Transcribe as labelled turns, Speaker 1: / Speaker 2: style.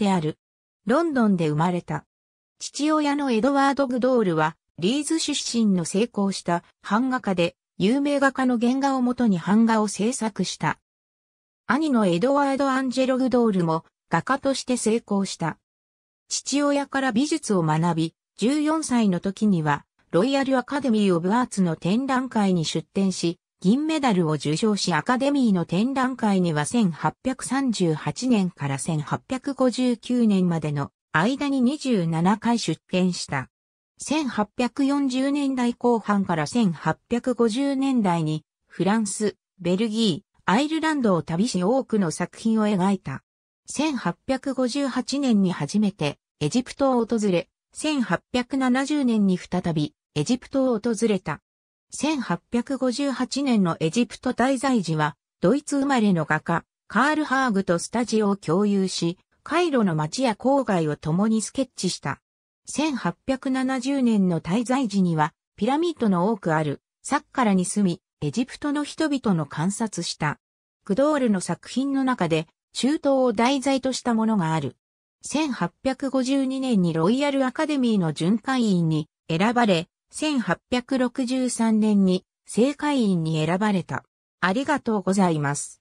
Speaker 1: である。ロンドンで生まれた。父親のエドワード・グドールは、リーズ出身の成功した版画家で、有名画家の原画をもとに版画を制作した。兄のエドワード・アンジェロ・グドールも画家として成功した。父親から美術を学び、14歳の時には、ロイヤル・アカデミー・オブ・アーツの展覧会に出展し、銀メダルを受賞しアカデミーの展覧会には1838年から1859年までの間に27回出展した。1840年代後半から1850年代にフランス、ベルギー、アイルランドを旅し多くの作品を描いた。1858年に初めてエジプトを訪れ、1870年に再びエジプトを訪れた。1858年のエジプト滞在時は、ドイツ生まれの画家、カール・ハーグとスタジオを共有し、カイロの街や郊外を共にスケッチした。1870年の滞在時には、ピラミッドの多くある、サッカラに住み、エジプトの人々の観察した。グドールの作品の中で、中東を題材としたものがある。1852年にロイヤルアカデミーの巡回員に選ばれ、1863年に正会員に選ばれた。ありがとうございます。